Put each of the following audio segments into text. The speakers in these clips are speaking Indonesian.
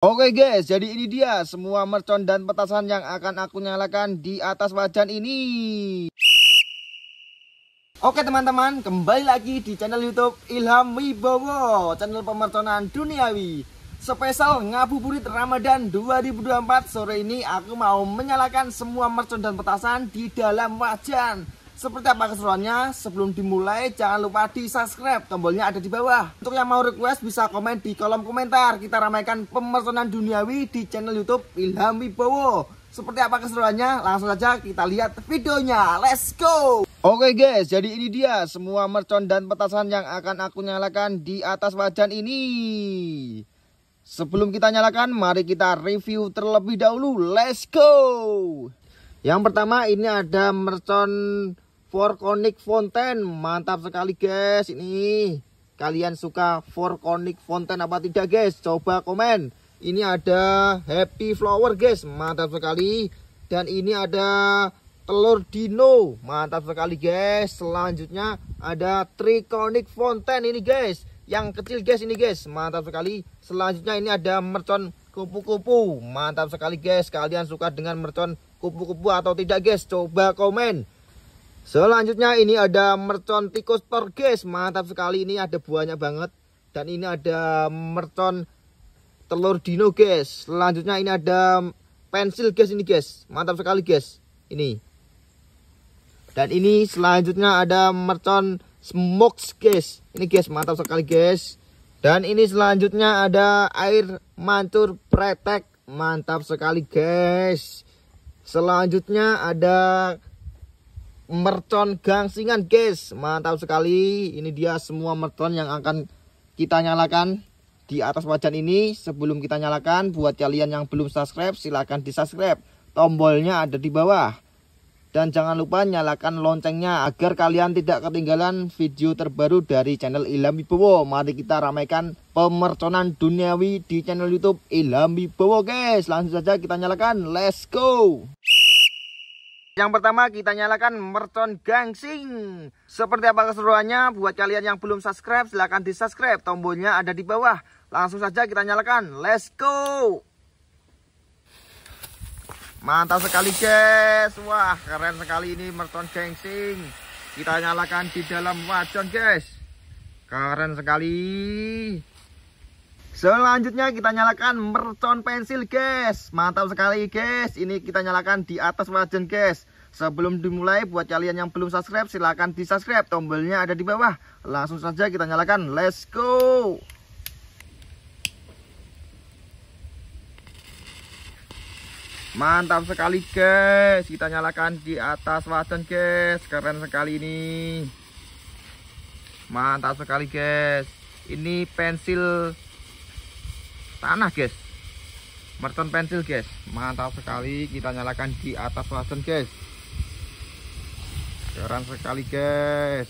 Oke guys, jadi ini dia semua mercon dan petasan yang akan aku nyalakan di atas wajan ini. Oke teman-teman, kembali lagi di channel YouTube Ilham Wibowo, channel pemerconan duniawi. Spesial ngabuburit Ramadan 2024 sore ini aku mau menyalakan semua mercon dan petasan di dalam wajan. Seperti apa keseruannya? Sebelum dimulai jangan lupa di subscribe, tombolnya ada di bawah. Untuk yang mau request bisa komen di kolom komentar. Kita ramaikan pemesanan duniawi di channel YouTube Ilham Wibowo. Seperti apa keseruannya? Langsung saja kita lihat videonya. Let's go! Oke okay guys, jadi ini dia semua mercon dan petasan yang akan aku nyalakan di atas wajan ini. Sebelum kita nyalakan, mari kita review terlebih dahulu. Let's go! Yang pertama ini ada mercon Forconic Fountain. Mantap sekali guys ini. Kalian suka Forconic Fountain apa tidak guys? Coba komen. Ini ada Happy Flower guys. Mantap sekali. Dan ini ada telur dino. Mantap sekali guys. Selanjutnya ada Triconic Fountain ini guys. Yang kecil guys ini guys. Mantap sekali. Selanjutnya ini ada mercon kupu-kupu. Mantap sekali guys. Kalian suka dengan mercon kupu-kupu atau tidak guys? Coba komen. Selanjutnya ini ada mercon tikus perges. Mantap sekali ini ada buahnya banget. Dan ini ada mercon telur dino guys. Selanjutnya ini ada pensil guys ini guys. Mantap sekali guys. Ini. Dan ini selanjutnya ada mercon smokes guys. Ini guys mantap sekali guys. Dan ini selanjutnya ada air mancur pretek. Mantap sekali guys. Selanjutnya ada mercon gangsingan guys mantap sekali ini dia semua mercon yang akan kita nyalakan di atas wajan ini sebelum kita nyalakan buat kalian yang belum subscribe silahkan di subscribe tombolnya ada di bawah dan jangan lupa nyalakan loncengnya agar kalian tidak ketinggalan video terbaru dari channel Ilham Wibowo mari kita ramaikan pemerconan duniawi di channel youtube Ilham Wibowo guys langsung saja kita nyalakan let's go yang pertama kita nyalakan mercon gangsing. Seperti apa keseruannya? Buat kalian yang belum subscribe silahkan di subscribe. Tombolnya ada di bawah. Langsung saja kita nyalakan. Let's go! Mantap sekali guys. Wah keren sekali ini mercon gangsing. Kita nyalakan di dalam wajan guys. Keren sekali. Selanjutnya kita nyalakan mercon pensil guys Mantap sekali guys Ini kita nyalakan di atas wajan guys Sebelum dimulai buat kalian yang belum subscribe silahkan di subscribe Tombolnya ada di bawah Langsung saja kita nyalakan Let's go Mantap sekali guys Kita nyalakan di atas wajan guys Keren sekali ini Mantap sekali guys Ini pensil tanah guys merton pensil guys mantap sekali kita nyalakan di atas lasen guys keren sekali guys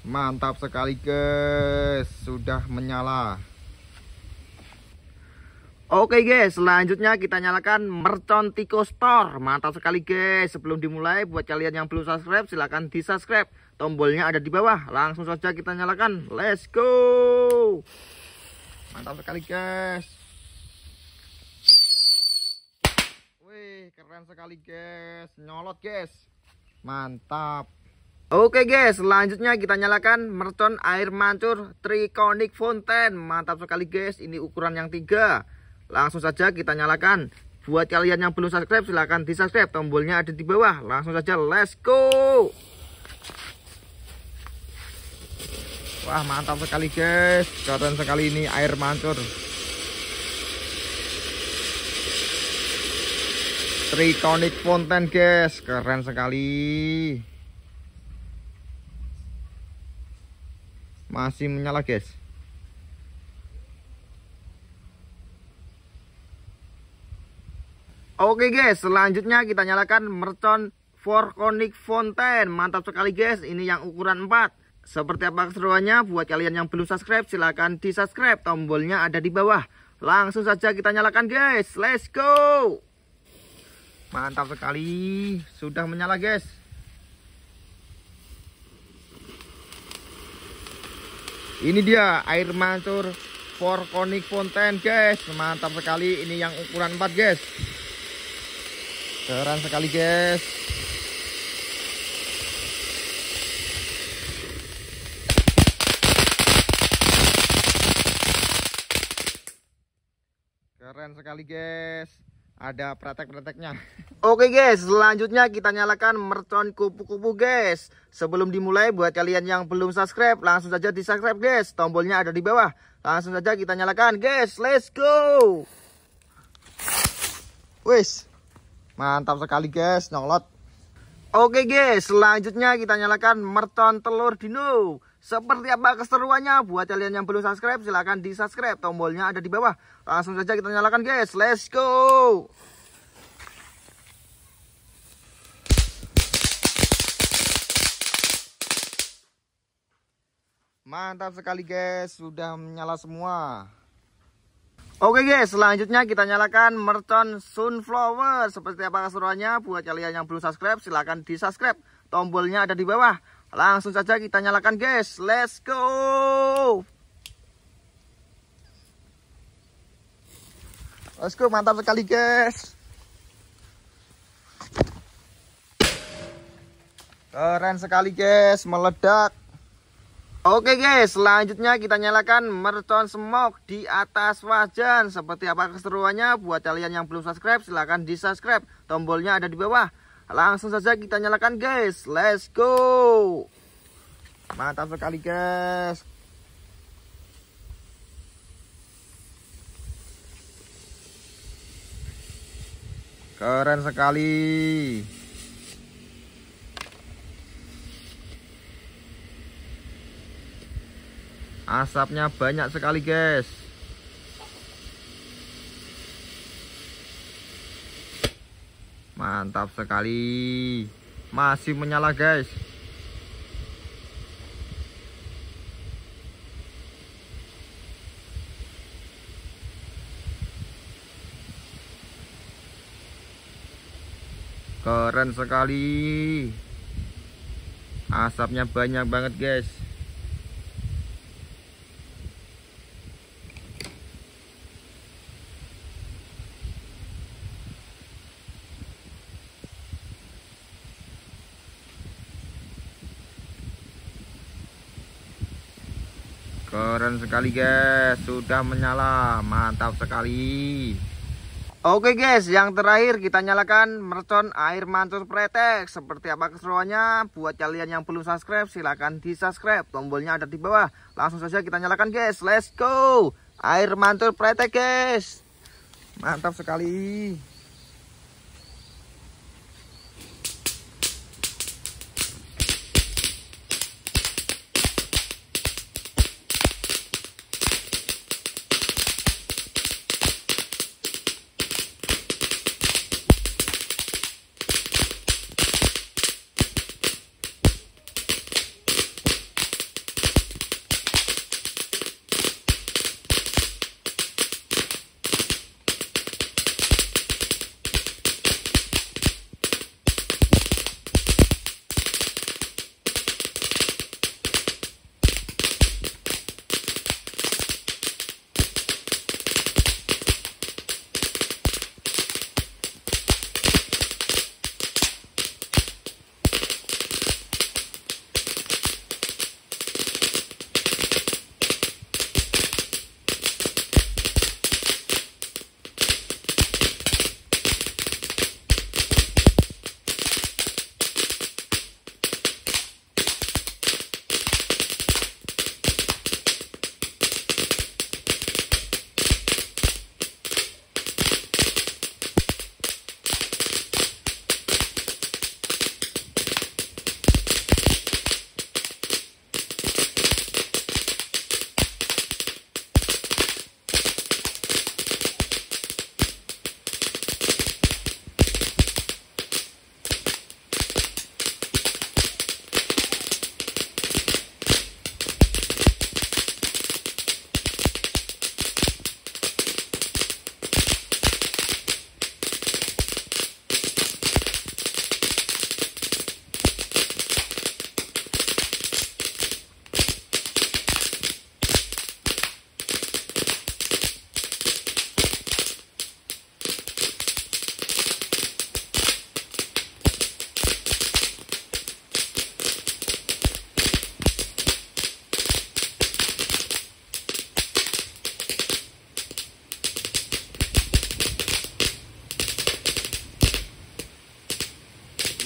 mantap sekali guys sudah menyala Oke guys, selanjutnya kita nyalakan mercon Tico Store. Mantap sekali guys. Sebelum dimulai, buat kalian yang belum subscribe, silahkan di subscribe. Tombolnya ada di bawah. Langsung saja kita nyalakan. Let's go. Mantap sekali guys. Wih, keren sekali guys. Nyolot guys. Mantap. Oke guys, selanjutnya kita nyalakan mercon air mancur Triconic Fountain. Mantap sekali guys, ini ukuran yang tiga Langsung saja kita nyalakan. Buat kalian yang belum subscribe silahkan di subscribe. Tombolnya ada di bawah. Langsung saja let's go. Wah mantap sekali guys. Keren sekali ini air mancur. Tritonic Fountain guys. Keren sekali. Masih menyala guys. Oke guys, selanjutnya kita nyalakan mercon Forconic Fountain. Mantap sekali guys, ini yang ukuran 4. Seperti apa keseruannya? Buat kalian yang belum subscribe, silahkan di subscribe. Tombolnya ada di bawah. Langsung saja kita nyalakan guys. Let's go. Mantap sekali. Sudah menyala guys. Ini dia air mancur for konik fountain guys. Mantap sekali. Ini yang ukuran 4 guys. Keren sekali guys. Keren sekali guys. Ada praktek-prakteknya. Oke guys, selanjutnya kita nyalakan mercon kupu-kupu guys. Sebelum dimulai buat kalian yang belum subscribe, langsung saja di subscribe guys. Tombolnya ada di bawah. Langsung saja kita nyalakan guys. Let's go. Wes. Mantap sekali guys, nyolot. Oke guys, selanjutnya kita nyalakan merton telur dino. Seperti apa keseruannya? Buat kalian yang belum subscribe, silahkan di subscribe. Tombolnya ada di bawah. Langsung saja kita nyalakan guys. Let's go! Mantap sekali guys, sudah menyala semua. Oke guys, selanjutnya kita nyalakan mercon sunflower. Seperti apa keseruannya? Buat kalian yang belum subscribe, silahkan di subscribe. Tombolnya ada di bawah. Langsung saja kita nyalakan guys. Let's go! Let's go, mantap sekali guys. Keren sekali guys, meledak. Oke guys, selanjutnya kita nyalakan mercon smoke di atas wajan. Seperti apa keseruannya? Buat kalian yang belum subscribe, silahkan di subscribe. Tombolnya ada di bawah. Langsung saja kita nyalakan guys. Let's go. Mantap sekali guys. Keren sekali. Asapnya banyak sekali guys Mantap sekali Masih menyala guys Keren sekali Asapnya banyak banget guys keren sekali guys sudah menyala mantap sekali Oke guys, yang terakhir kita nyalakan mercon air mancur pretek. Seperti apa keseruannya? Buat kalian yang belum subscribe, silahkan di subscribe. Tombolnya ada di bawah. Langsung saja kita nyalakan guys. Let's go! Air mancur pretek guys. Mantap sekali.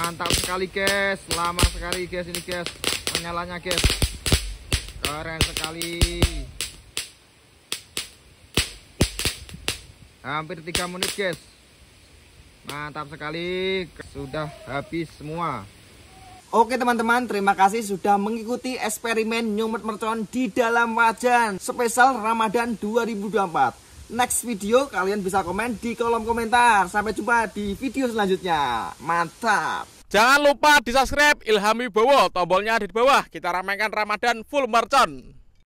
mantap sekali guys lama sekali guys ini guys menyalanya guys keren sekali hampir 3 menit guys mantap sekali sudah habis semua Oke teman-teman, terima kasih sudah mengikuti eksperimen nyumet mercon di dalam wajan spesial Ramadan 2024 next video kalian bisa komen di kolom komentar. Sampai jumpa di video selanjutnya. Mantap. Jangan lupa di subscribe Ilhami Bowo, tombolnya ada di bawah. Kita ramaikan Ramadan full merchant.